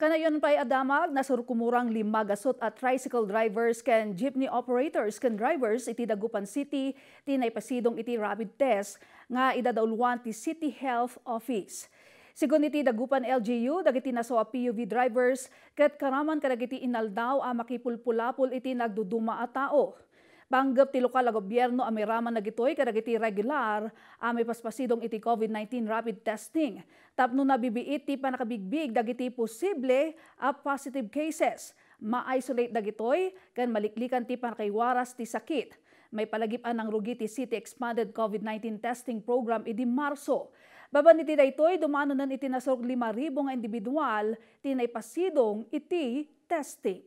Kanayon pa'y adamag na surkumurang lima gasot at tricycle drivers ken jeepney operators ken drivers iti Dagupan City tinay pasidong iti rapid test nga idadawluan ti City Health Office. Sigun iti Dagupan LGU dagiti naso a PUV drivers ket karaman kadagiti inaldaw a makipulpulapul iti nagduduma a tao. Panggap ti lokal a gobyerno a miraman nagitoy kadagiti regular ami paspasidong iti COVID-19 rapid testing. Tapno nabibiit ti panakabigbig dagiti posible a positive cases. Ma-isolate dagitoy kan maliklikan ti panakaiwaras ti sakit. May palagipan ng Rugiti City Expanded COVID-19 Testing Program idi Marso. Baban iti daytoy dumano nan iti nasog 5,000 nga individual tinay pasidong iti testing.